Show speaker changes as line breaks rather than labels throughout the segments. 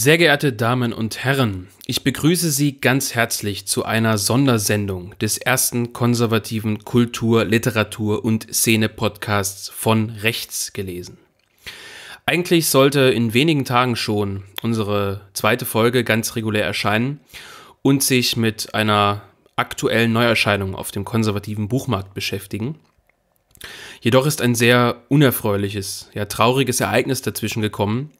Sehr geehrte Damen und Herren, ich begrüße Sie ganz herzlich zu einer Sondersendung des ersten konservativen Kultur-, Literatur- und Szene-Podcasts von rechts gelesen. Eigentlich sollte in wenigen Tagen schon unsere zweite Folge ganz regulär erscheinen und sich mit einer aktuellen Neuerscheinung auf dem konservativen Buchmarkt beschäftigen. Jedoch ist ein sehr unerfreuliches, ja trauriges Ereignis dazwischen gekommen,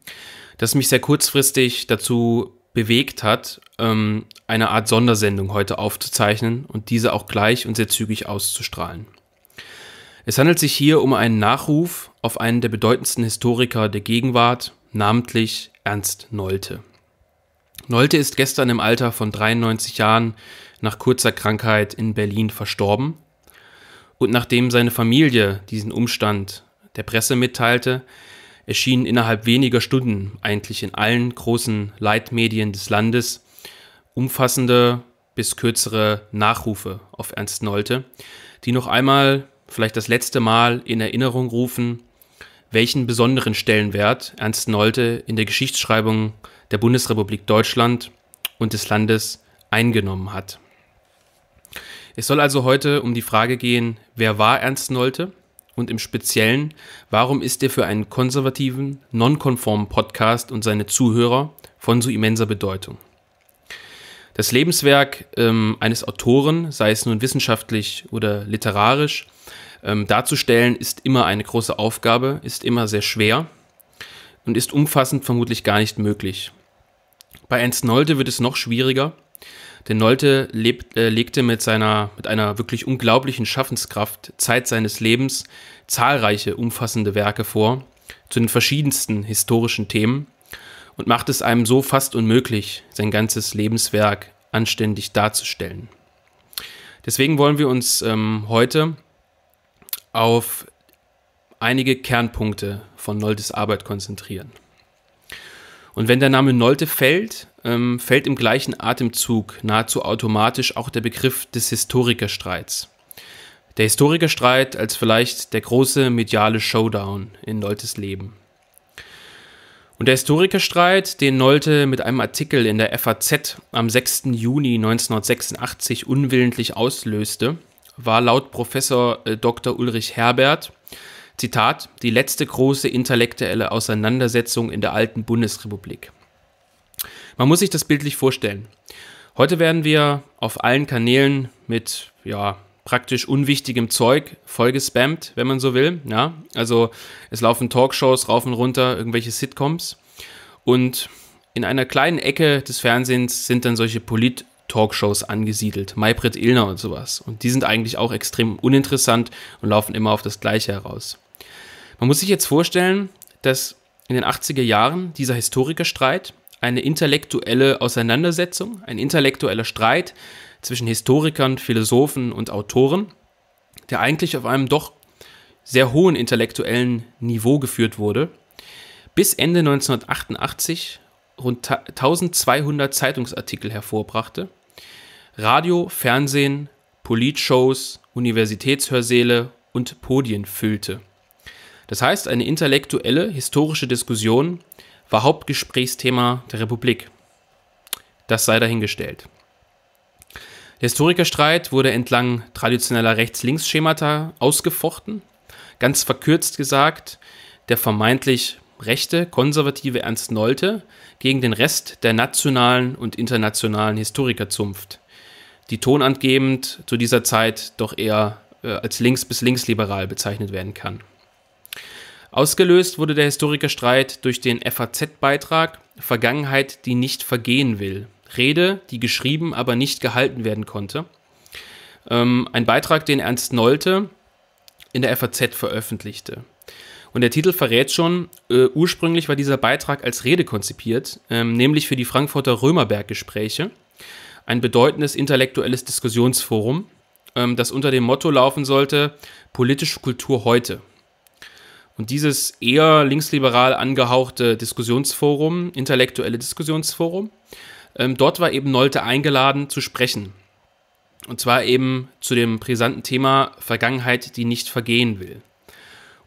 das mich sehr kurzfristig dazu bewegt hat, ähm, eine Art Sondersendung heute aufzuzeichnen und diese auch gleich und sehr zügig auszustrahlen. Es handelt sich hier um einen Nachruf auf einen der bedeutendsten Historiker der Gegenwart, namentlich Ernst Nolte. Nolte ist gestern im Alter von 93 Jahren nach kurzer Krankheit in Berlin verstorben. Und nachdem seine Familie diesen Umstand der Presse mitteilte, erschienen innerhalb weniger Stunden eigentlich in allen großen Leitmedien des Landes umfassende bis kürzere Nachrufe auf Ernst Nolte, die noch einmal, vielleicht das letzte Mal in Erinnerung rufen, welchen besonderen Stellenwert Ernst Nolte in der Geschichtsschreibung der Bundesrepublik Deutschland und des Landes eingenommen hat. Es soll also heute um die Frage gehen, wer war Ernst Nolte und im Speziellen, warum ist er für einen konservativen, nonkonformen Podcast und seine Zuhörer von so immenser Bedeutung? Das Lebenswerk ähm, eines Autoren, sei es nun wissenschaftlich oder literarisch, ähm, darzustellen, ist immer eine große Aufgabe, ist immer sehr schwer und ist umfassend vermutlich gar nicht möglich. Bei Ernst Nolte wird es noch schwieriger, denn Nolte lebt, äh, legte mit seiner, mit einer wirklich unglaublichen Schaffenskraft Zeit seines Lebens zahlreiche umfassende Werke vor zu den verschiedensten historischen Themen und macht es einem so fast unmöglich, sein ganzes Lebenswerk anständig darzustellen. Deswegen wollen wir uns ähm, heute auf einige Kernpunkte von Noltes Arbeit konzentrieren. Und wenn der Name Nolte fällt, ähm, fällt im gleichen Atemzug nahezu automatisch auch der Begriff des Historikerstreits. Der Historikerstreit als vielleicht der große mediale Showdown in Noltes Leben. Und der Historikerstreit, den Nolte mit einem Artikel in der FAZ am 6. Juni 1986 unwillentlich auslöste, war laut Professor äh, Dr. Ulrich Herbert Zitat, die letzte große intellektuelle Auseinandersetzung in der alten Bundesrepublik. Man muss sich das bildlich vorstellen. Heute werden wir auf allen Kanälen mit, ja, praktisch unwichtigem Zeug vollgespammt, wenn man so will. Ja, also es laufen Talkshows rauf und runter, irgendwelche Sitcoms. Und in einer kleinen Ecke des Fernsehens sind dann solche Polit- Talkshows angesiedelt, Maybrit Illner und sowas. Und die sind eigentlich auch extrem uninteressant und laufen immer auf das Gleiche heraus. Man muss sich jetzt vorstellen, dass in den 80er Jahren dieser Historikerstreit eine intellektuelle Auseinandersetzung, ein intellektueller Streit zwischen Historikern, Philosophen und Autoren, der eigentlich auf einem doch sehr hohen intellektuellen Niveau geführt wurde, bis Ende 1988 rund 1200 Zeitungsartikel hervorbrachte. Radio, Fernsehen, Politshows, Universitätshörsäle und Podien füllte. Das heißt, eine intellektuelle, historische Diskussion war Hauptgesprächsthema der Republik. Das sei dahingestellt. Der Historikerstreit wurde entlang traditioneller Rechts-Links-Schemata ausgefochten. Ganz verkürzt gesagt, der vermeintlich rechte, konservative Ernst Nolte gegen den Rest der nationalen und internationalen Historikerzunft, die tonangebend zu dieser Zeit doch eher äh, als links bis linksliberal bezeichnet werden kann. Ausgelöst wurde der Historikerstreit durch den FAZ-Beitrag Vergangenheit, die nicht vergehen will. Rede, die geschrieben, aber nicht gehalten werden konnte. Ähm, ein Beitrag, den Ernst Nolte in der FAZ veröffentlichte. Und der Titel verrät schon, äh, ursprünglich war dieser Beitrag als Rede konzipiert, ähm, nämlich für die Frankfurter Römerberg-Gespräche, ein bedeutendes intellektuelles Diskussionsforum, ähm, das unter dem Motto laufen sollte, politische Kultur heute. Und dieses eher linksliberal angehauchte Diskussionsforum, intellektuelle Diskussionsforum, ähm, dort war eben Nolte eingeladen zu sprechen. Und zwar eben zu dem brisanten Thema Vergangenheit, die nicht vergehen will.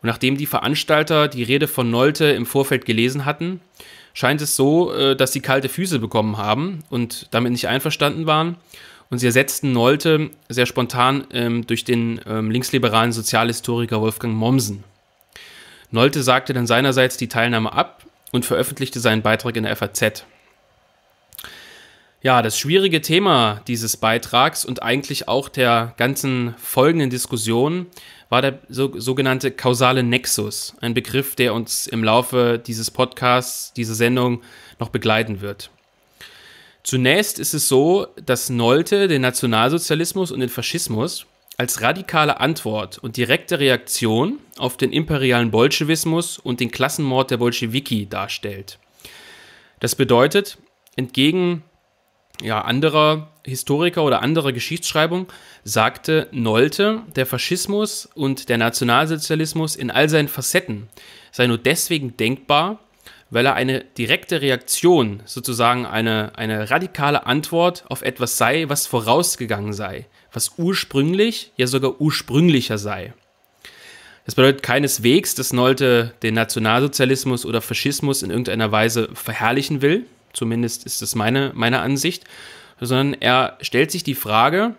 Und nachdem die Veranstalter die Rede von Nolte im Vorfeld gelesen hatten, scheint es so, äh, dass sie kalte Füße bekommen haben und damit nicht einverstanden waren. Und sie ersetzten Nolte sehr spontan ähm, durch den ähm, linksliberalen Sozialhistoriker Wolfgang Mommsen. Nolte sagte dann seinerseits die Teilnahme ab und veröffentlichte seinen Beitrag in der FAZ. Ja, das schwierige Thema dieses Beitrags und eigentlich auch der ganzen folgenden Diskussion war der sogenannte kausale Nexus, ein Begriff, der uns im Laufe dieses Podcasts, dieser Sendung noch begleiten wird. Zunächst ist es so, dass Nolte den Nationalsozialismus und den Faschismus als radikale Antwort und direkte Reaktion auf den imperialen Bolschewismus und den Klassenmord der Bolschewiki darstellt. Das bedeutet, entgegen ja, anderer Historiker oder anderer Geschichtsschreibung sagte Nolte, der Faschismus und der Nationalsozialismus in all seinen Facetten sei nur deswegen denkbar, weil er eine direkte Reaktion, sozusagen eine, eine radikale Antwort auf etwas sei, was vorausgegangen sei, was ursprünglich, ja sogar ursprünglicher sei. Das bedeutet keineswegs, dass Nolte den Nationalsozialismus oder Faschismus in irgendeiner Weise verherrlichen will, zumindest ist das meine, meine Ansicht, sondern er stellt sich die Frage,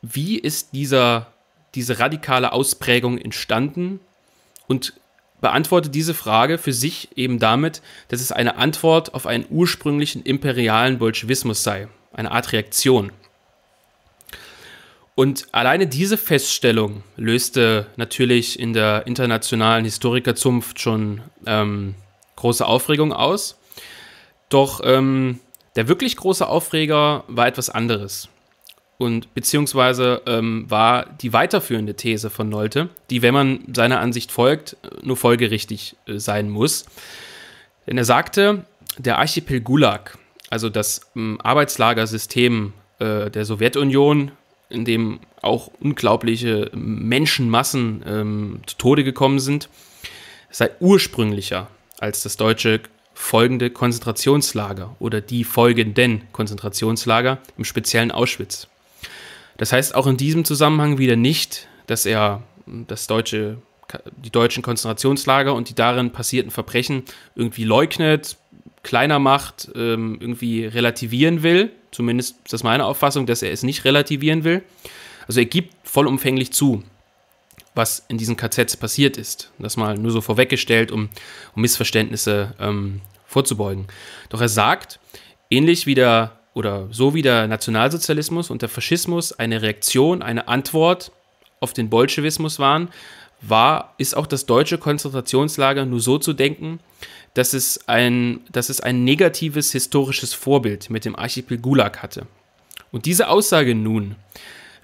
wie ist dieser, diese radikale Ausprägung entstanden und beantwortet diese Frage für sich eben damit, dass es eine Antwort auf einen ursprünglichen imperialen Bolschewismus sei, eine Art Reaktion. Und alleine diese Feststellung löste natürlich in der internationalen Historikerzunft schon ähm, große Aufregung aus. Doch ähm, der wirklich große Aufreger war etwas anderes. Und beziehungsweise ähm, war die weiterführende These von Nolte, die, wenn man seiner Ansicht folgt, nur folgerichtig äh, sein muss. Denn er sagte, der Archipel Gulag, also das ähm, Arbeitslagersystem äh, der Sowjetunion, in dem auch unglaubliche Menschenmassen ähm, zu Tode gekommen sind, sei ursprünglicher als das deutsche folgende Konzentrationslager oder die folgenden Konzentrationslager, im speziellen Auschwitz. Das heißt auch in diesem Zusammenhang wieder nicht, dass er das deutsche, die deutschen Konzentrationslager und die darin passierten Verbrechen irgendwie leugnet, kleiner macht, ähm, irgendwie relativieren will. Zumindest ist das meine Auffassung, dass er es nicht relativieren will. Also er gibt vollumfänglich zu, was in diesen KZs passiert ist. Das mal nur so vorweggestellt, um, um Missverständnisse ähm, vorzubeugen. Doch er sagt, ähnlich wie der oder so wie der Nationalsozialismus und der Faschismus eine Reaktion, eine Antwort auf den Bolschewismus waren, war, ist auch das deutsche Konzentrationslager nur so zu denken, dass es ein, dass es ein negatives historisches Vorbild mit dem Archipel Gulag hatte. Und diese Aussage nun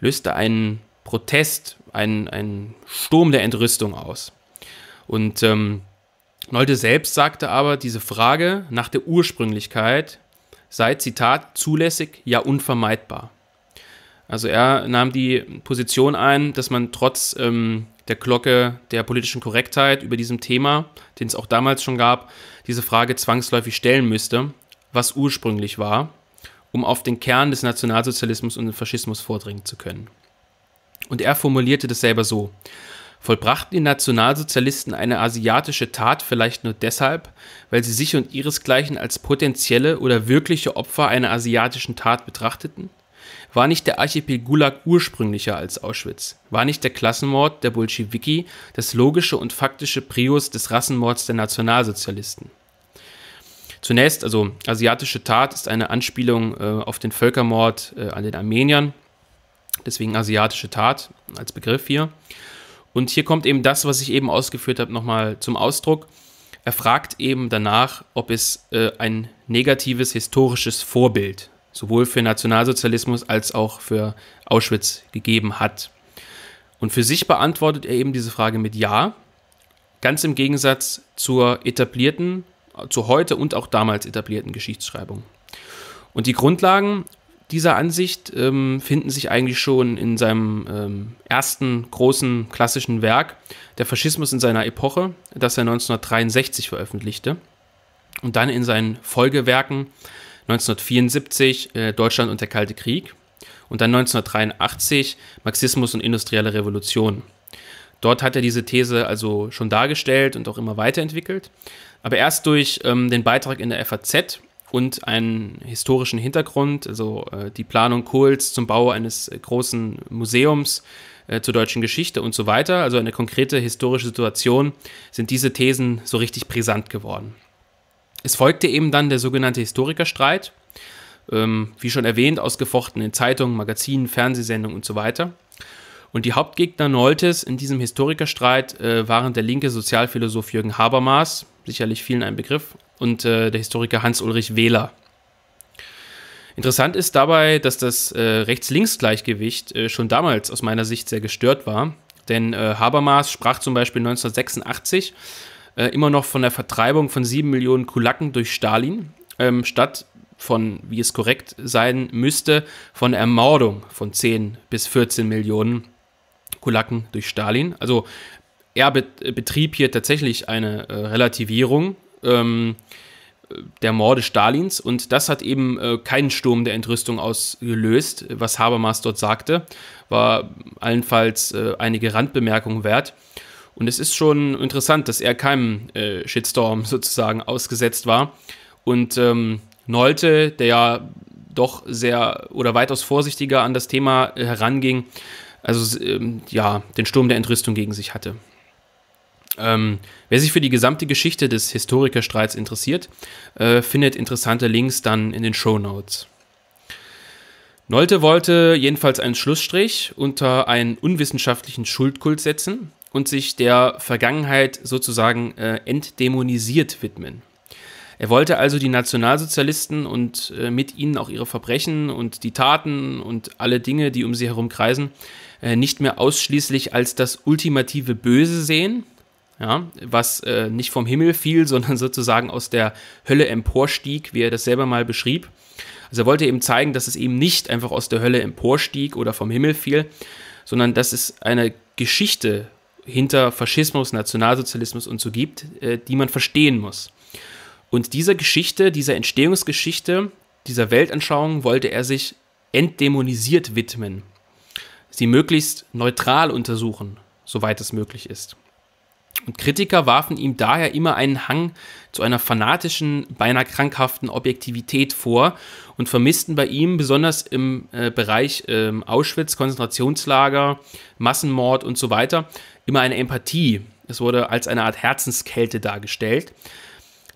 löste einen Protest, einen, einen Sturm der Entrüstung aus. Und ähm, Nolte selbst sagte aber, diese Frage nach der Ursprünglichkeit sei, Zitat, zulässig, ja unvermeidbar. Also er nahm die Position ein, dass man trotz ähm, der Glocke der politischen Korrektheit über diesem Thema, den es auch damals schon gab, diese Frage zwangsläufig stellen müsste, was ursprünglich war, um auf den Kern des Nationalsozialismus und des Faschismus vordringen zu können. Und er formulierte das selber so. Vollbrachten die Nationalsozialisten eine asiatische Tat vielleicht nur deshalb, weil sie sich und ihresgleichen als potenzielle oder wirkliche Opfer einer asiatischen Tat betrachteten? War nicht der Archipel Gulag ursprünglicher als Auschwitz? War nicht der Klassenmord der Bolschewiki das logische und faktische Prius des Rassenmords der Nationalsozialisten? Zunächst, also asiatische Tat ist eine Anspielung äh, auf den Völkermord äh, an den Armeniern. Deswegen asiatische Tat als Begriff hier. Und hier kommt eben das, was ich eben ausgeführt habe, nochmal zum Ausdruck. Er fragt eben danach, ob es äh, ein negatives historisches Vorbild sowohl für Nationalsozialismus als auch für Auschwitz gegeben hat. Und für sich beantwortet er eben diese Frage mit Ja, ganz im Gegensatz zur etablierten, zu heute und auch damals etablierten Geschichtsschreibung. Und die Grundlagen dieser Ansicht ähm, finden sich eigentlich schon in seinem ähm, ersten großen klassischen Werk, Der Faschismus in seiner Epoche, das er 1963 veröffentlichte. Und dann in seinen Folgewerken 1974 äh, Deutschland und der Kalte Krieg und dann 1983 Marxismus und industrielle Revolution. Dort hat er diese These also schon dargestellt und auch immer weiterentwickelt. Aber erst durch ähm, den Beitrag in der FAZ und einen historischen Hintergrund, also äh, die Planung Kohls zum Bau eines äh, großen Museums äh, zur deutschen Geschichte und so weiter, also eine konkrete historische Situation, sind diese Thesen so richtig brisant geworden. Es folgte eben dann der sogenannte Historikerstreit, ähm, wie schon erwähnt, ausgefochten in Zeitungen, Magazinen, Fernsehsendungen und so weiter. Und die Hauptgegner Noltes in diesem Historikerstreit äh, waren der linke Sozialphilosoph Jürgen Habermas, sicherlich vielen ein Begriff, und äh, der Historiker Hans-Ulrich Wähler. Interessant ist dabei, dass das äh, Rechts-Links-Gleichgewicht äh, schon damals aus meiner Sicht sehr gestört war, denn äh, Habermas sprach zum Beispiel 1986 äh, immer noch von der Vertreibung von sieben Millionen Kulaken durch Stalin, ähm, statt von, wie es korrekt sein müsste, von der Ermordung von 10 bis 14 Millionen Kulaken durch Stalin. Also er betrieb hier tatsächlich eine äh, Relativierung ähm, der Morde Stalins und das hat eben äh, keinen Sturm der Entrüstung ausgelöst, was Habermas dort sagte, war allenfalls äh, einige Randbemerkungen wert. Und es ist schon interessant, dass er keinem äh, Shitstorm sozusagen ausgesetzt war. Und ähm, Nolte, der ja doch sehr oder weitaus vorsichtiger an das Thema äh, heranging, also ähm, ja, den Sturm der Entrüstung gegen sich hatte. Ähm, wer sich für die gesamte Geschichte des Historikerstreits interessiert, äh, findet interessante Links dann in den Show Notes. Nolte wollte jedenfalls einen Schlussstrich unter einen unwissenschaftlichen Schuldkult setzen und sich der Vergangenheit sozusagen äh, entdämonisiert widmen. Er wollte also die Nationalsozialisten und äh, mit ihnen auch ihre Verbrechen und die Taten und alle Dinge, die um sie herum kreisen, äh, nicht mehr ausschließlich als das ultimative Böse sehen, ja, was äh, nicht vom Himmel fiel, sondern sozusagen aus der Hölle emporstieg, wie er das selber mal beschrieb. Also er wollte eben zeigen, dass es eben nicht einfach aus der Hölle emporstieg oder vom Himmel fiel, sondern dass es eine Geschichte hinter Faschismus, Nationalsozialismus und so gibt, äh, die man verstehen muss. Und dieser Geschichte, dieser Entstehungsgeschichte, dieser Weltanschauung wollte er sich entdämonisiert widmen. Sie möglichst neutral untersuchen, soweit es möglich ist. Und Kritiker warfen ihm daher immer einen Hang zu einer fanatischen, beinahe krankhaften Objektivität vor und vermissten bei ihm besonders im äh, Bereich äh, Auschwitz, Konzentrationslager, Massenmord und so weiter immer eine Empathie. Es wurde als eine Art Herzenskälte dargestellt.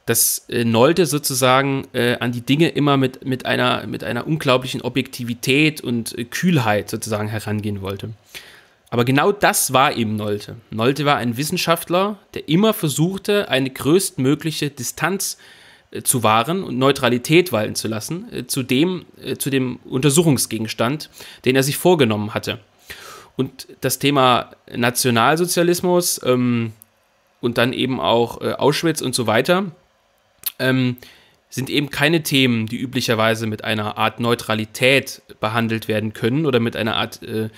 Das äh, nollte sozusagen äh, an die Dinge immer mit, mit, einer, mit einer unglaublichen Objektivität und äh, Kühlheit sozusagen herangehen wollte. Aber genau das war eben Nolte. Nolte war ein Wissenschaftler, der immer versuchte, eine größtmögliche Distanz äh, zu wahren und Neutralität walten zu lassen äh, zu dem, äh, zu dem Untersuchungsgegenstand, den er sich vorgenommen hatte. Und das Thema Nationalsozialismus ähm, und dann eben auch äh, Auschwitz und so weiter ähm, sind eben keine Themen, die üblicherweise mit einer Art Neutralität behandelt werden können oder mit einer Art äh,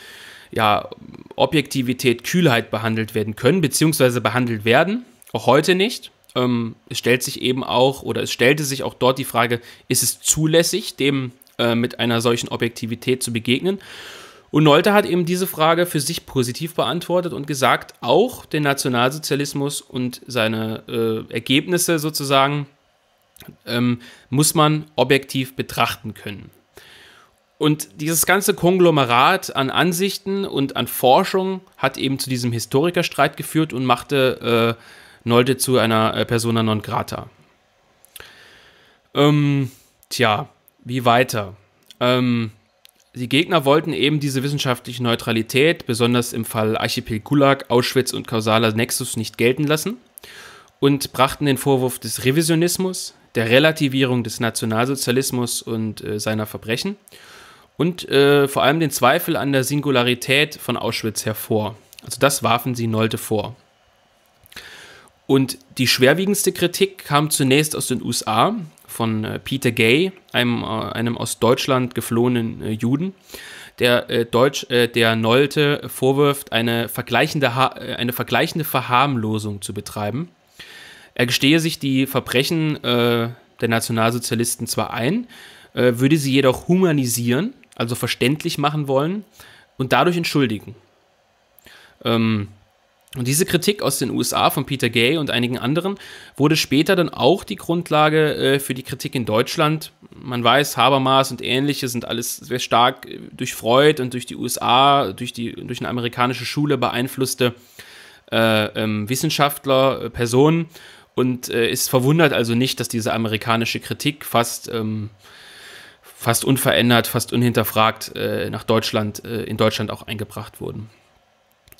ja, Objektivität, Kühlheit behandelt werden können, beziehungsweise behandelt werden, auch heute nicht. Ähm, es stellt sich eben auch, oder es stellte sich auch dort die Frage, ist es zulässig, dem äh, mit einer solchen Objektivität zu begegnen? Und Nolte hat eben diese Frage für sich positiv beantwortet und gesagt, auch den Nationalsozialismus und seine äh, Ergebnisse sozusagen ähm, muss man objektiv betrachten können. Und dieses ganze Konglomerat an Ansichten und an Forschung hat eben zu diesem Historikerstreit geführt und machte äh, Nolte zu einer äh, Persona non grata. Ähm, tja, wie weiter? Ähm, die Gegner wollten eben diese wissenschaftliche Neutralität, besonders im Fall Archipel Gulag, Auschwitz und kausaler Nexus, nicht gelten lassen und brachten den Vorwurf des Revisionismus, der Relativierung des Nationalsozialismus und äh, seiner Verbrechen und äh, vor allem den Zweifel an der Singularität von Auschwitz hervor. Also das warfen sie Nolte vor. Und die schwerwiegendste Kritik kam zunächst aus den USA von äh, Peter Gay, einem, äh, einem aus Deutschland geflohenen äh, Juden, der äh, Deutsch, der Nolte vorwirft, eine vergleichende, eine vergleichende Verharmlosung zu betreiben. Er gestehe sich die Verbrechen der Nationalsozialisten zwar ein, würde sie jedoch humanisieren, also verständlich machen wollen und dadurch entschuldigen. Ähm, und diese Kritik aus den USA von Peter Gay und einigen anderen wurde später dann auch die Grundlage äh, für die Kritik in Deutschland. Man weiß, Habermas und ähnliche sind alles sehr stark äh, durch Freud und durch die USA, durch, die, durch eine amerikanische Schule beeinflusste äh, ähm, Wissenschaftler, äh, Personen und äh, es verwundert also nicht, dass diese amerikanische Kritik fast, ähm, fast unverändert, fast unhinterfragt nach Deutschland, in Deutschland auch eingebracht wurden.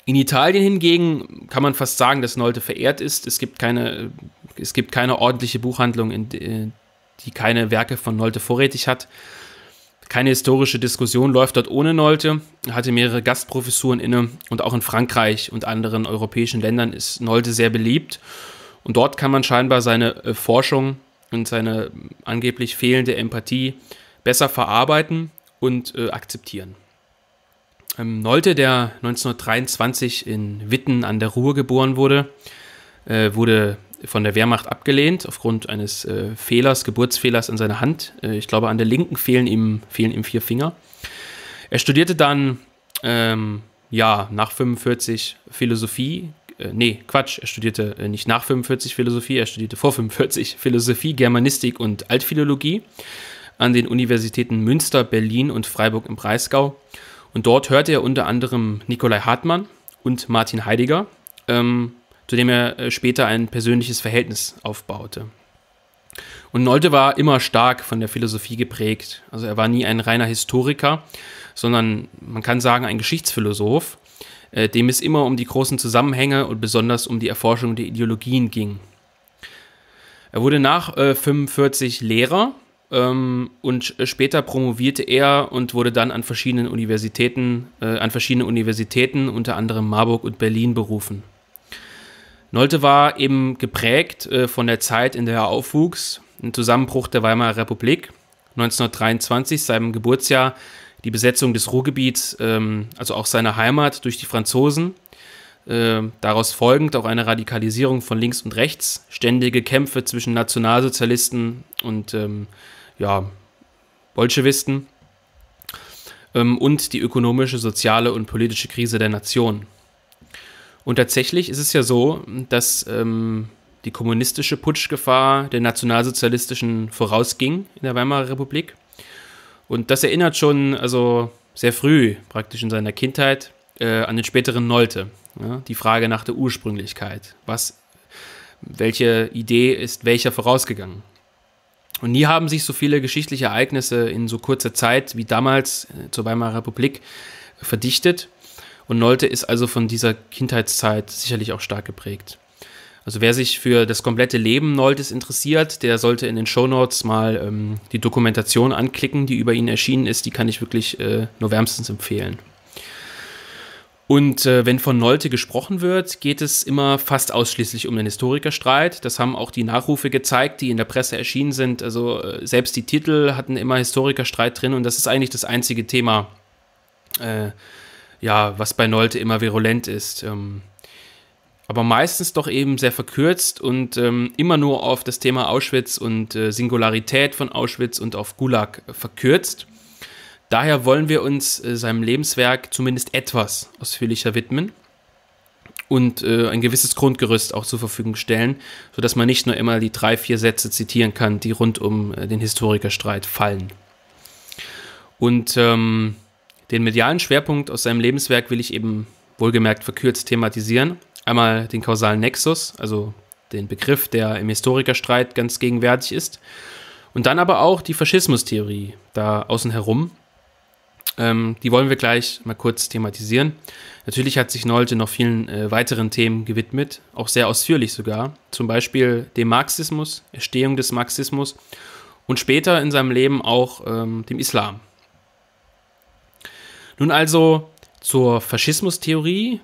In Italien hingegen kann man fast sagen, dass Nolte verehrt ist. Es gibt keine, es gibt keine ordentliche Buchhandlung, in, äh, die keine Werke von Nolte vorrätig hat. Keine historische Diskussion läuft dort ohne Nolte. Er hatte mehrere Gastprofessuren inne und auch in Frankreich und anderen europäischen Ländern ist Nolte sehr beliebt. Und dort kann man scheinbar seine äh, Forschung und seine angeblich fehlende Empathie besser verarbeiten und äh, akzeptieren. Ähm, Nolte, der 1923 in Witten an der Ruhr geboren wurde, äh, wurde von der Wehrmacht abgelehnt aufgrund eines äh, Fehlers, Geburtsfehlers an seiner Hand. Äh, ich glaube, an der linken fehlen ihm, fehlen ihm vier Finger. Er studierte dann, ähm, ja, nach 45 Philosophie. nee, Quatsch, er studierte nicht nach 45 Philosophie, er studierte vor 45 Philosophie, Germanistik und Altphilologie an den Universitäten Münster, Berlin und Freiburg im Breisgau und dort hörte er unter anderem Nikolai Hartmann und Martin Heidegger, ähm, zu dem er äh, später ein persönliches Verhältnis aufbaute. Und Nolte war immer stark von der Philosophie geprägt. Also er war nie ein reiner Historiker, sondern man kann sagen ein Geschichtsphilosoph, äh, dem es immer um die großen Zusammenhänge und besonders um die Erforschung der Ideologien ging. Er wurde nach 1945 äh, Lehrer ähm, und später promovierte er und wurde dann an verschiedenen Universitäten, äh, an verschiedene Universitäten, unter anderem Marburg und Berlin berufen. Nolte war eben geprägt äh, von der Zeit, in der er aufwuchs, im Zusammenbruch der Weimarer Republik, 1923, seinem Geburtsjahr, die Besetzung des Ruhrgebiets, ähm, also auch seiner Heimat durch die Franzosen, äh, daraus folgend auch eine Radikalisierung von links und rechts, ständige Kämpfe zwischen Nationalsozialisten und ähm, ja, Bolschewisten ähm, und die ökonomische, soziale und politische Krise der Nation. Und tatsächlich ist es ja so, dass ähm, die kommunistische Putschgefahr der nationalsozialistischen vorausging in der Weimarer Republik. Und das erinnert schon also sehr früh, praktisch in seiner Kindheit, äh, an den späteren Nolte. Ja? die Frage nach der Ursprünglichkeit. Was, welche Idee ist welcher vorausgegangen? Und nie haben sich so viele geschichtliche Ereignisse in so kurzer Zeit wie damals äh, zur Weimarer Republik verdichtet. Und Nolte ist also von dieser Kindheitszeit sicherlich auch stark geprägt. Also wer sich für das komplette Leben Noltes interessiert, der sollte in den Show Notes mal ähm, die Dokumentation anklicken, die über ihn erschienen ist. Die kann ich wirklich äh, nur wärmstens empfehlen. Und äh, wenn von Nolte gesprochen wird, geht es immer fast ausschließlich um den Historikerstreit. Das haben auch die Nachrufe gezeigt, die in der Presse erschienen sind. Also äh, selbst die Titel hatten immer Historikerstreit drin und das ist eigentlich das einzige Thema, äh, ja, was bei Nolte immer virulent ist. Ähm, aber meistens doch eben sehr verkürzt und ähm, immer nur auf das Thema Auschwitz und äh, Singularität von Auschwitz und auf Gulag verkürzt. Daher wollen wir uns äh, seinem Lebenswerk zumindest etwas ausführlicher widmen und äh, ein gewisses Grundgerüst auch zur Verfügung stellen, sodass man nicht nur immer die drei, vier Sätze zitieren kann, die rund um äh, den Historikerstreit fallen. Und ähm, den medialen Schwerpunkt aus seinem Lebenswerk will ich eben wohlgemerkt verkürzt thematisieren. Einmal den kausalen Nexus, also den Begriff, der im Historikerstreit ganz gegenwärtig ist. Und dann aber auch die Faschismustheorie da außen herum, ähm, die wollen wir gleich mal kurz thematisieren. Natürlich hat sich Nolte noch vielen äh, weiteren Themen gewidmet, auch sehr ausführlich sogar. Zum Beispiel dem Marxismus, Erstehung des Marxismus und später in seinem Leben auch ähm, dem Islam. Nun also zur Faschismustheorie,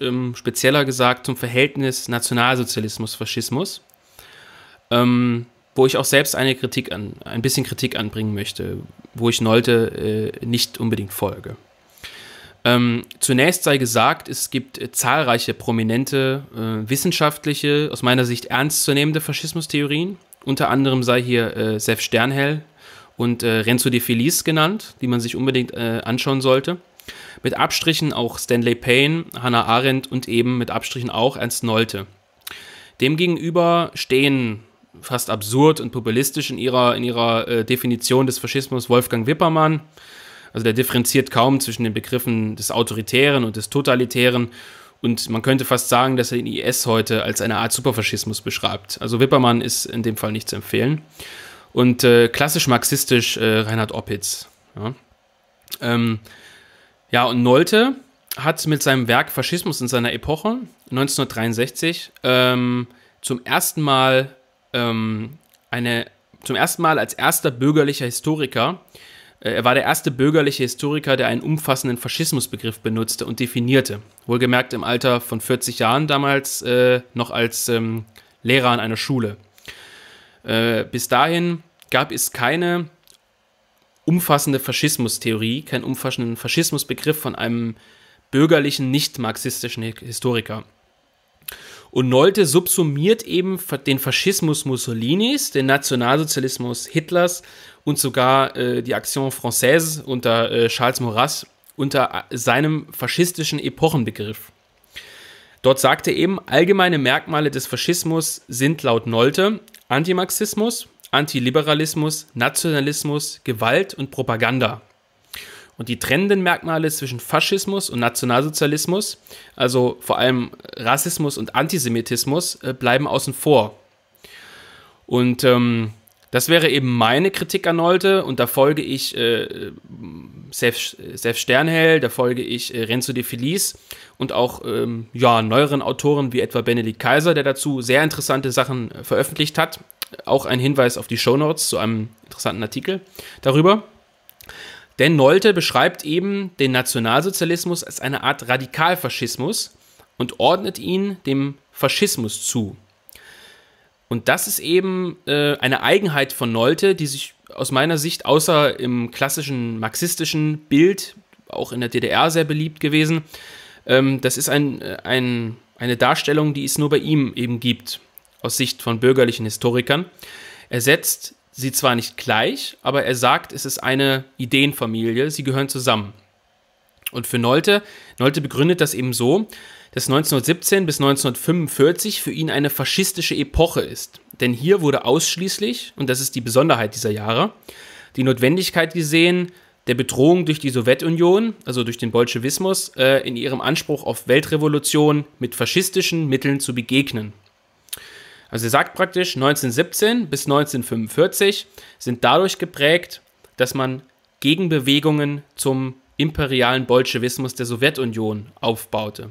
ähm, spezieller gesagt zum Verhältnis Nationalsozialismus-Faschismus. Ähm, wo ich auch selbst eine Kritik an, ein bisschen Kritik anbringen möchte, wo ich Nolte äh, nicht unbedingt folge. Ähm, zunächst sei gesagt, es gibt äh, zahlreiche prominente äh, wissenschaftliche, aus meiner Sicht ernstzunehmende Faschismustheorien. Unter anderem sei hier äh, Sef Sternhell und äh, Renzo de Felice genannt, die man sich unbedingt äh, anschauen sollte. Mit Abstrichen auch Stanley Payne, Hannah Arendt und eben mit Abstrichen auch Ernst Nolte. Demgegenüber stehen fast absurd und populistisch in ihrer, in ihrer äh, Definition des Faschismus Wolfgang Wippermann. Also der differenziert kaum zwischen den Begriffen des Autoritären und des Totalitären. Und man könnte fast sagen, dass er den IS heute als eine Art Superfaschismus beschreibt. Also Wippermann ist in dem Fall nicht zu empfehlen. Und äh, klassisch marxistisch äh, Reinhard Oppitz. Ja. Ähm, ja, und Nolte hat mit seinem Werk Faschismus in seiner Epoche 1963 ähm, zum ersten Mal ähm, eine, zum ersten Mal als erster bürgerlicher Historiker, äh, er war der erste bürgerliche Historiker, der einen umfassenden Faschismusbegriff benutzte und definierte. Wohlgemerkt im Alter von 40 Jahren damals äh, noch als ähm, Lehrer an einer Schule. Äh, bis dahin gab es keine umfassende Faschismustheorie, keinen umfassenden Faschismusbegriff von einem bürgerlichen, nicht-marxistischen Historiker. Und Nolte subsumiert eben den Faschismus Mussolinis, den Nationalsozialismus Hitlers und sogar äh, die Action Française unter äh, Charles Maurras unter äh, seinem faschistischen Epochenbegriff. Dort sagt er eben, allgemeine Merkmale des Faschismus sind laut Nolte Antimarxismus, Antiliberalismus, Nationalismus, Gewalt und Propaganda. Und die trennenden Merkmale zwischen Faschismus und Nationalsozialismus, also vor allem Rassismus und Antisemitismus, äh, bleiben außen vor. Und ähm, das wäre eben meine Kritik an Nolte und da folge ich äh, Seth, Seth Sternhell, da folge ich äh, Renzo de Felice und auch ähm, ja, neueren Autoren wie etwa Benedikt Kaiser, der dazu sehr interessante Sachen äh, veröffentlicht hat. Auch ein Hinweis auf die Shownotes zu einem interessanten Artikel darüber. Denn Nolte beschreibt eben den Nationalsozialismus als eine Art Radikalfaschismus und ordnet ihn dem Faschismus zu. Und das ist eben äh, eine Eigenheit von Nolte, die sich aus meiner Sicht außer im klassischen marxistischen Bild, auch in der DDR sehr beliebt gewesen, ähm, das ist ein, äh, ein, eine Darstellung, die es nur bei ihm eben gibt, aus Sicht von bürgerlichen Historikern. Er setzt sie zwar nicht gleich, aber er sagt, es ist eine Ideenfamilie, sie gehören zusammen. Und für Nolte, Nolte begründet das eben so, dass 1917 bis 1945 für ihn eine faschistische Epoche ist. Denn hier wurde ausschließlich, und das ist die Besonderheit dieser Jahre, die Notwendigkeit gesehen, der Bedrohung durch die Sowjetunion, also durch den Bolschewismus, äh, in ihrem Anspruch auf Weltrevolution mit faschistischen Mitteln zu begegnen. Also er sagt praktisch, 1917 bis 1945 sind dadurch geprägt, dass man Gegenbewegungen zum imperialen Bolschewismus der Sowjetunion aufbaute.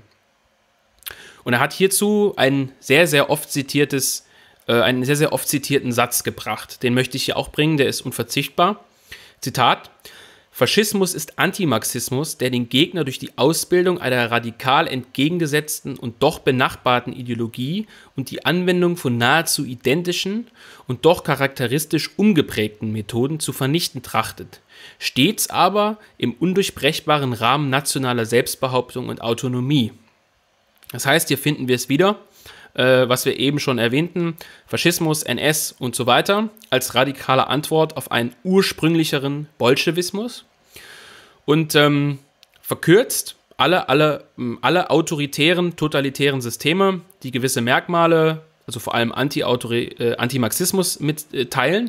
Und er hat hierzu einen sehr, sehr oft zitiertes, äh, einen sehr, sehr oft zitierten Satz gebracht. Den möchte ich hier auch bringen, der ist unverzichtbar. Zitat: Faschismus ist Antimarxismus, der den Gegner durch die Ausbildung einer radikal entgegengesetzten und doch benachbarten Ideologie und die Anwendung von nahezu identischen und doch charakteristisch umgeprägten Methoden zu vernichten trachtet, stets aber im undurchbrechbaren Rahmen nationaler Selbstbehauptung und Autonomie. Das heißt, hier finden wir es wieder, äh, was wir eben schon erwähnten, Faschismus, NS und so weiter, als radikale Antwort auf einen ursprünglicheren Bolschewismus. Und ähm, verkürzt, alle, alle, alle autoritären, totalitären Systeme, die gewisse Merkmale, also vor allem äh, Anti-Marxismus Anti, Anti mit äh,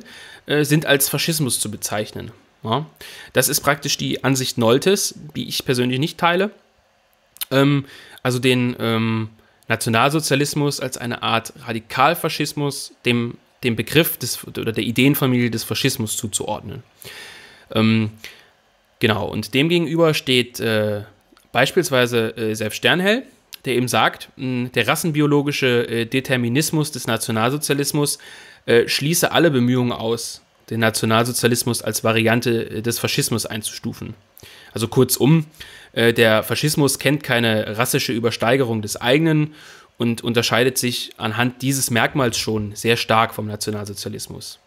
äh, sind als Faschismus zu bezeichnen. Ja. Das ist praktisch die Ansicht Noltes, die ich persönlich nicht teile. Ähm, also den ähm, Nationalsozialismus als eine Art Radikalfaschismus dem, dem Begriff des, oder der Ideenfamilie des Faschismus zuzuordnen. Ähm, genau, und demgegenüber steht äh, beispielsweise äh, Sepp Sternhell, der eben sagt, mh, hm, der rassenbiologische äh, Determinismus des Nationalsozialismus äh, schließe alle Bemühungen aus, den Nationalsozialismus als Variante äh, des Faschismus einzustufen. Also kurzum, äh, der Faschismus kennt keine rassische Übersteigerung des eigenen und unterscheidet sich anhand dieses Merkmals schon sehr stark vom Nationalsozialismus.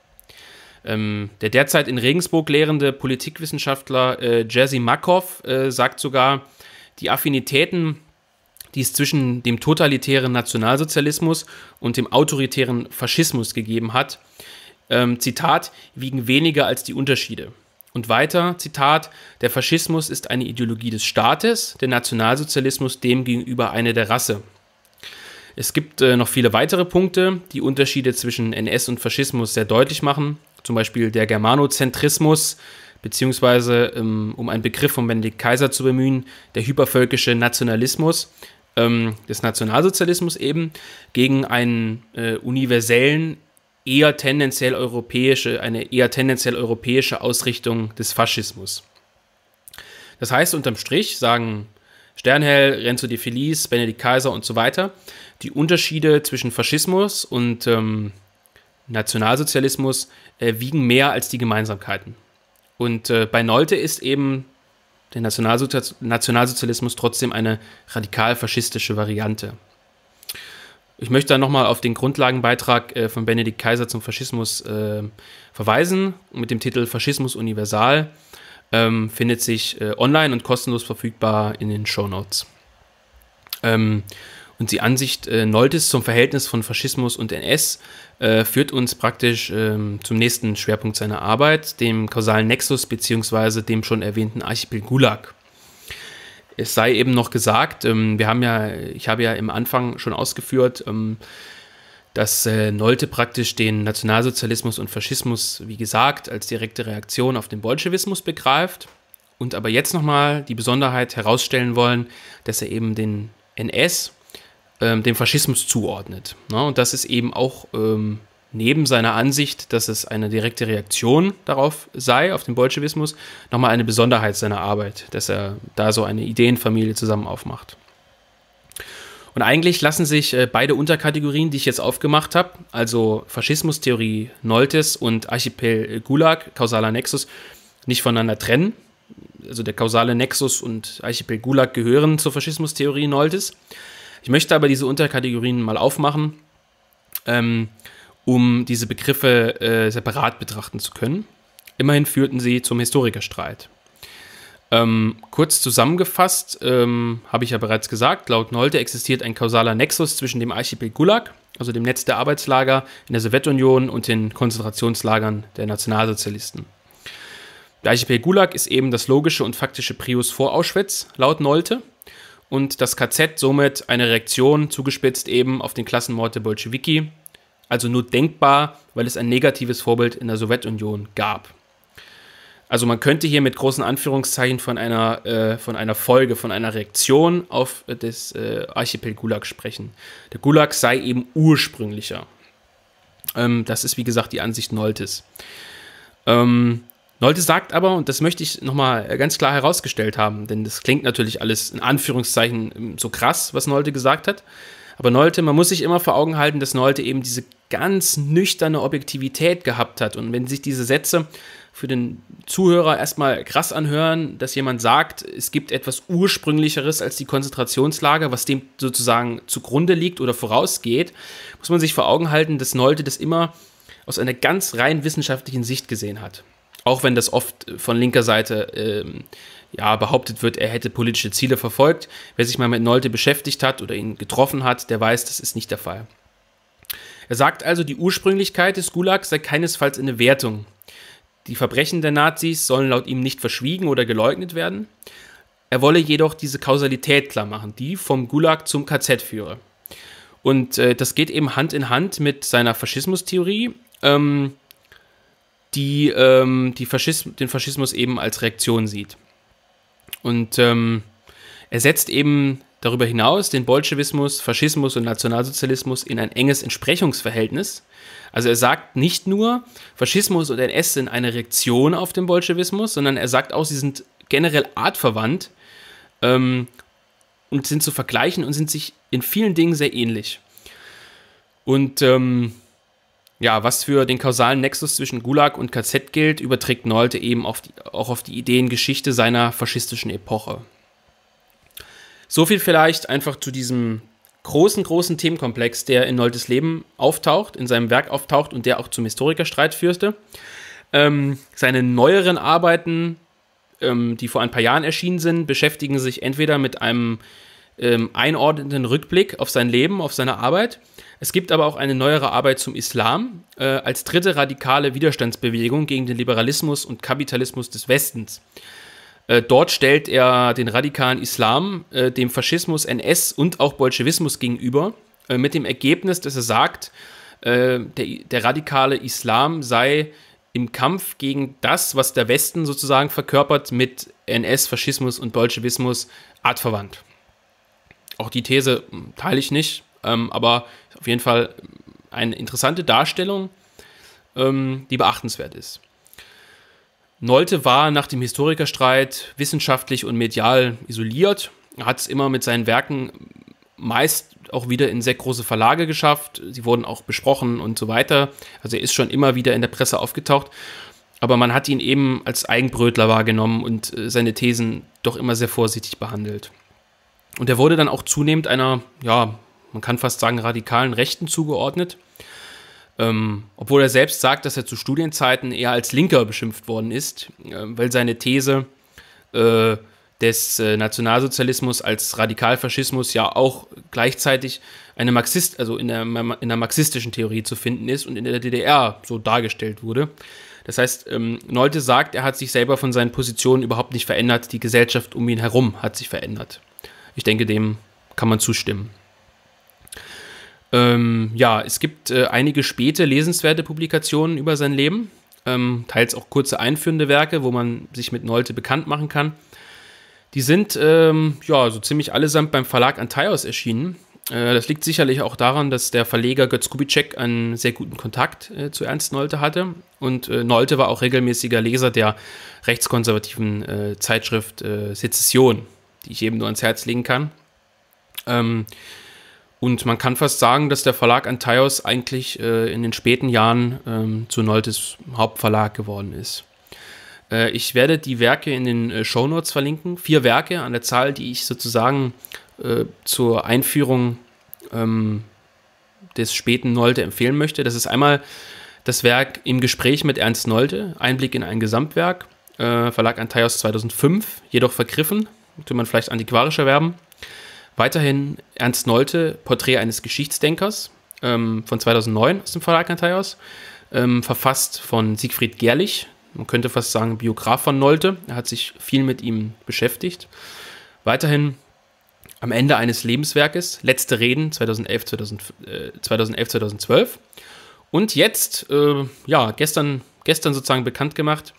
Ähm, der derzeit in Regensburg lehrende Politikwissenschaftler äh, Jerzy Makov äh, sagt sogar, die Affinitäten, die es zwischen dem totalitären Nationalsozialismus und dem autoritären Faschismus gegeben hat, ähm, Zitat, wiegen weniger als die Unterschiede. Und weiter, Zitat, der Faschismus ist eine Ideologie des Staates, der Nationalsozialismus demgegenüber eine der Rasse. Es gibt äh, noch viele weitere Punkte, die Unterschiede zwischen NS und Faschismus sehr deutlich machen. Zum Beispiel der Germanozentrismus, beziehungsweise, ähm, um einen Begriff von Benedikt Kaiser zu bemühen, der hypervölkische Nationalismus ähm, des Nationalsozialismus eben, gegen einen äh, universellen eher tendenziell europäische, eine eher tendenziell europäische Ausrichtung des Faschismus. Das heißt, unterm Strich sagen Sternhell, Renzo de Felice, Benedikt Kaiser und so weiter, die Unterschiede zwischen Faschismus und ähm, Nationalsozialismus äh, wiegen mehr als die Gemeinsamkeiten. Und äh, bei Nolte ist eben der Nationalsozialismus trotzdem eine radikal faschistische Variante. Ich möchte dann nochmal auf den Grundlagenbeitrag äh, von Benedikt Kaiser zum Faschismus äh, verweisen. Mit dem Titel Faschismus universal ähm, findet sich äh, online und kostenlos verfügbar in den Show Notes. Ähm, und die Ansicht äh, Noltes zum Verhältnis von Faschismus und NS äh, führt uns praktisch ähm, zum nächsten Schwerpunkt seiner Arbeit, dem kausalen Nexus bzw. dem schon erwähnten Archipel Gulag. Es sei eben noch gesagt, ähm, wir haben ja, ich habe ja im Anfang schon ausgeführt, ähm, dass äh, Nolte praktisch den Nationalsozialismus und Faschismus, wie gesagt, als direkte Reaktion auf den Bolschewismus begreift und aber jetzt nochmal die Besonderheit herausstellen wollen, dass er eben den NS ähm, dem Faschismus zuordnet. Ne? Und das ist eben auch neben seiner Ansicht, dass es eine direkte Reaktion darauf sei, auf den Bolschewismus, nochmal eine Besonderheit seiner Arbeit, dass er da so eine Ideenfamilie zusammen aufmacht. Und eigentlich lassen sich äh, beide Unterkategorien, die ich jetzt aufgemacht habe, also Faschismustheorie Noltes und Archipel Gulag, kausaler Nexus, nicht voneinander trennen. Also der kausale Nexus und Archipel Gulag gehören zur Faschismustheorie Noltes. Ich möchte aber diese Unterkategorien mal aufmachen. Ähm, um diese Begriffe äh, separat betrachten zu können. Immerhin führten sie zum Historikerstreit. Ähm, kurz zusammengefasst, ähm, habe ich ja bereits gesagt, laut Nolte existiert ein kausaler Nexus zwischen dem Archipel Gulag, also dem Netz der Arbeitslager in der Sowjetunion und den Konzentrationslagern der Nationalsozialisten. Der Archipel Gulag ist eben das logische und faktische Prius vor Auschwitz, laut Nolte, und das KZ somit eine Reaktion, zugespitzt eben auf den Klassenmord der Bolschewiki, also nur denkbar, weil es ein negatives Vorbild in der Sowjetunion gab. Also man könnte hier mit großen Anführungszeichen von einer, äh, von einer Folge, von einer Reaktion auf äh, das äh, Archipel Gulag sprechen. Der Gulag sei eben ursprünglicher. Ähm, das ist wie gesagt die Ansicht Noltes. Ähm, Nolte sagt aber, und das möchte ich nochmal äh, ganz klar herausgestellt haben, denn das klingt natürlich alles in Anführungszeichen so krass, was Nolte gesagt hat. Aber Nolte, man muss sich immer vor Augen halten, dass Nolte eben diese ganz nüchterne Objektivität gehabt hat. Und wenn sich diese Sätze für den Zuhörer erstmal krass anhören, dass jemand sagt, es gibt etwas Ursprünglicheres als die Konzentrationslage, was dem sozusagen zugrunde liegt oder vorausgeht, muss man sich vor Augen halten, dass Nolte das immer aus einer ganz rein wissenschaftlichen Sicht gesehen hat. Auch wenn das oft von linker Seite ähm, ja, behauptet wird, er hätte politische Ziele verfolgt. Wer sich mal mit Nolte beschäftigt hat oder ihn getroffen hat, der weiß, das ist nicht der Fall. Er sagt also, die Ursprünglichkeit des Gulags sei keinesfalls eine Wertung. Die Verbrechen der Nazis sollen laut ihm nicht verschwiegen oder geleugnet werden. Er wolle jedoch diese Kausalität klar machen, die vom Gulag zum KZ führe. Und äh, das geht eben Hand in Hand mit seiner Faschismustheorie, ähm, die, ähm, die Faschism den Faschismus eben als Reaktion sieht. Und ähm, er setzt eben darüber hinaus den Bolschewismus, Faschismus und Nationalsozialismus in ein enges Entsprechungsverhältnis. Also er sagt nicht nur, Faschismus und NS sind eine Reaktion auf den Bolschewismus, sondern er sagt auch, sie sind generell artverwandt ähm, und sind zu vergleichen und sind sich in vielen Dingen sehr ähnlich. Und ähm, ja, was für den kausalen Nexus zwischen Gulag und KZ gilt, überträgt Nolte eben auf die, auch auf die Ideengeschichte seiner faschistischen Epoche. So viel vielleicht einfach zu diesem großen, großen Themenkomplex, der in Noltes Leben auftaucht, in seinem Werk auftaucht und der auch zum Historikerstreit führte. Ähm, seine neueren Arbeiten, ähm, die vor ein paar Jahren erschienen sind, beschäftigen sich entweder mit einem ähm, einordnenden Rückblick auf sein Leben, auf seine Arbeit. Es gibt aber auch eine neuere Arbeit zum Islam äh, als dritte radikale Widerstandsbewegung gegen den Liberalismus und Kapitalismus des Westens. Äh, dort stellt er den radikalen Islam, äh, dem Faschismus, NS und auch Bolschewismus gegenüber, äh, mit dem Ergebnis, dass er sagt, äh, der, der radikale Islam sei im Kampf gegen das, was der Westen sozusagen verkörpert, mit NS, Faschismus und Bolschewismus artverwandt. Auch die These hm, teile ich nicht, ähm, aber auf jeden Fall eine interessante Darstellung, ähm, die beachtenswert ist. Nolte war nach dem Historikerstreit wissenschaftlich und medial isoliert, hat es immer mit seinen Werken meist auch wieder in sehr große Verlage geschafft. Sie wurden auch besprochen und so weiter. Also er ist schon immer wieder in der Presse aufgetaucht. Aber man hat ihn eben als Eigenbrötler wahrgenommen und äh, seine Thesen doch immer sehr vorsichtig behandelt. Und er wurde dann auch zunehmend einer, ja, man kann fast sagen, radikalen Rechten zugeordnet. Ähm, obwohl er selbst sagt, dass er zu Studienzeiten eher als Linker beschimpft worden ist, äh, weil seine These äh, des äh, Nationalsozialismus als Radikalfaschismus ja auch gleichzeitig eine Marxist, also in der, in der marxistischen Theorie zu finden ist und in der DDR so dargestellt wurde. Das heißt, ähm, Nolte sagt, er hat sich selber von seinen Positionen überhaupt nicht verändert, die Gesellschaft um ihn herum hat sich verändert. Ich denke, dem kann man zustimmen. Ähm, ja, es gibt äh, einige späte lesenswerte Publikationen über sein Leben, ähm, teils auch kurze einführende Werke, wo man sich mit Nolte bekannt machen kann. Die sind ähm, ja so ziemlich allesamt beim Verlag Antaios erschienen. Äh, das liegt sicherlich auch daran, dass der Verleger Götz Kubitschek einen sehr guten Kontakt äh, zu Ernst Nolte hatte. Und äh, Nolte war auch regelmäßiger Leser der rechtskonservativen äh, Zeitschrift äh, Sezession, die ich eben nur ans Herz legen kann. Ähm, und man kann fast sagen, dass der Verlag Antaios eigentlich äh, in den späten Jahren ähm, zu Noltes Hauptverlag geworden ist. Äh, ich werde die Werke in den äh, Show Notes verlinken. Vier Werke an der Zahl, die ich sozusagen äh, zur Einführung ähm, des späten Nolte empfehlen möchte. Das ist einmal das Werk Im Gespräch mit Ernst Nolte, Einblick in ein Gesamtwerk, äh, Verlag Antaios 2005, jedoch vergriffen, könnte man vielleicht antiquarisch erwerben. Weiterhin Ernst Nolte, Porträt eines Geschichtsdenkers ähm, von 2009 aus dem Verlag Antaios, ähm, verfasst von Siegfried Gerlich. Man könnte fast sagen Biograf von Nolte. Er hat sich viel mit ihm beschäftigt. Weiterhin am Ende eines Lebenswerkes, Letzte Reden 2011, 2011 2012. Und jetzt, äh, ja, gestern, gestern sozusagen bekannt gemacht,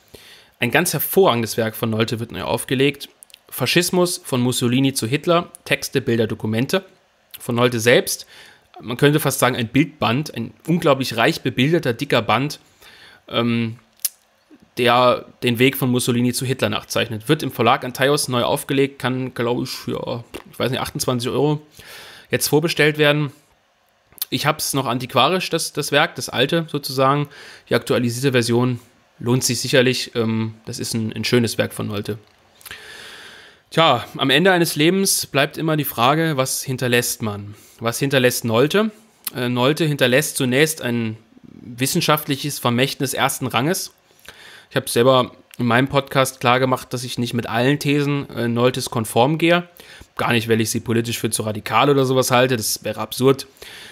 ein ganz hervorragendes Werk von Nolte wird neu aufgelegt. Faschismus von Mussolini zu Hitler, Texte, Bilder, Dokumente von Holte selbst. Man könnte fast sagen, ein Bildband, ein unglaublich reich bebilderter, dicker Band, ähm, der den Weg von Mussolini zu Hitler nachzeichnet. Wird im Verlag Antaios neu aufgelegt, kann, glaube ich, für, ich weiß nicht, 28 Euro jetzt vorbestellt werden. Ich habe es noch antiquarisch, das, das Werk, das alte sozusagen. Die aktualisierte Version lohnt sich sicherlich. Ähm, das ist ein, ein schönes Werk von Nolte. Tja, am Ende eines Lebens bleibt immer die Frage, was hinterlässt man? Was hinterlässt Nolte? Äh, Nolte hinterlässt zunächst ein wissenschaftliches Vermächtnis ersten Ranges. Ich habe selber in meinem Podcast klargemacht, dass ich nicht mit allen Thesen äh, Noltes konform gehe. Gar nicht, weil ich sie politisch für zu radikal oder sowas halte, das wäre absurd,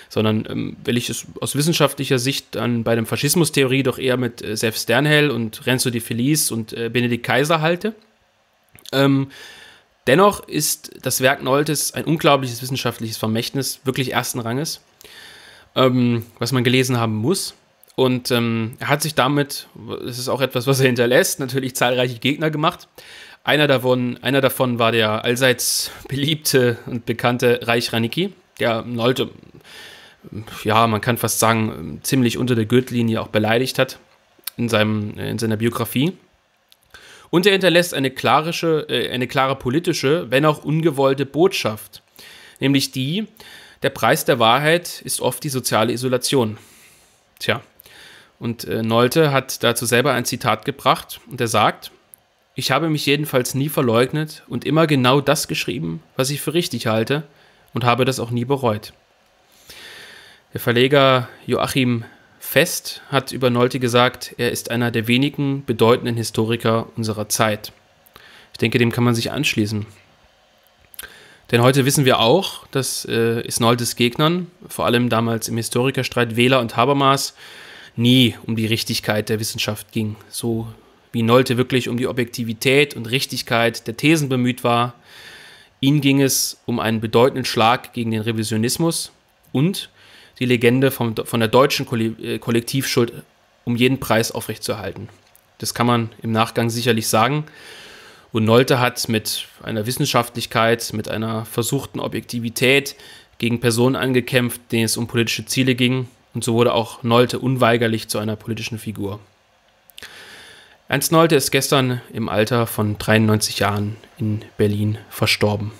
sondern ähm, weil ich es aus wissenschaftlicher Sicht dann bei der Faschismustheorie doch eher mit äh, Seth Sternhell und Renzo de Felice und äh, Benedikt Kaiser halte. Ähm, Dennoch ist das Werk Noltes ein unglaubliches wissenschaftliches Vermächtnis, wirklich ersten Ranges, ähm, was man gelesen haben muss. Und ähm, er hat sich damit, das ist auch etwas, was er hinterlässt, natürlich zahlreiche Gegner gemacht. Einer davon, einer davon war der allseits beliebte und bekannte Reich Raniki, der Nolte, ja, man kann fast sagen, ziemlich unter der Gürtellinie auch beleidigt hat in, seinem, in seiner Biografie. Und er hinterlässt eine, klarische, äh, eine klare politische, wenn auch ungewollte Botschaft, nämlich die, der Preis der Wahrheit ist oft die soziale Isolation. Tja, und äh, Nolte hat dazu selber ein Zitat gebracht und er sagt, ich habe mich jedenfalls nie verleugnet und immer genau das geschrieben, was ich für richtig halte und habe das auch nie bereut. Der Verleger Joachim Fest hat über Nolte gesagt, er ist einer der wenigen bedeutenden Historiker unserer Zeit. Ich denke, dem kann man sich anschließen. Denn heute wissen wir auch, dass äh, es Noltes Gegnern, vor allem damals im Historikerstreit Wähler und Habermas, nie um die Richtigkeit der Wissenschaft ging. So wie Nolte wirklich um die Objektivität und Richtigkeit der Thesen bemüht war. Ihm ging es um einen bedeutenden Schlag gegen den Revisionismus und die Legende vom, von der deutschen äh, Kollektivschuld um jeden Preis aufrechtzuerhalten. Das kann man im Nachgang sicherlich sagen. Und Nolte hat mit einer Wissenschaftlichkeit, mit einer versuchten Objektivität gegen Personen angekämpft, denen es um politische Ziele ging. Und so wurde auch Nolte unweigerlich zu einer politischen Figur. Ernst Nolte ist gestern im Alter von 93 Jahren in Berlin verstorben.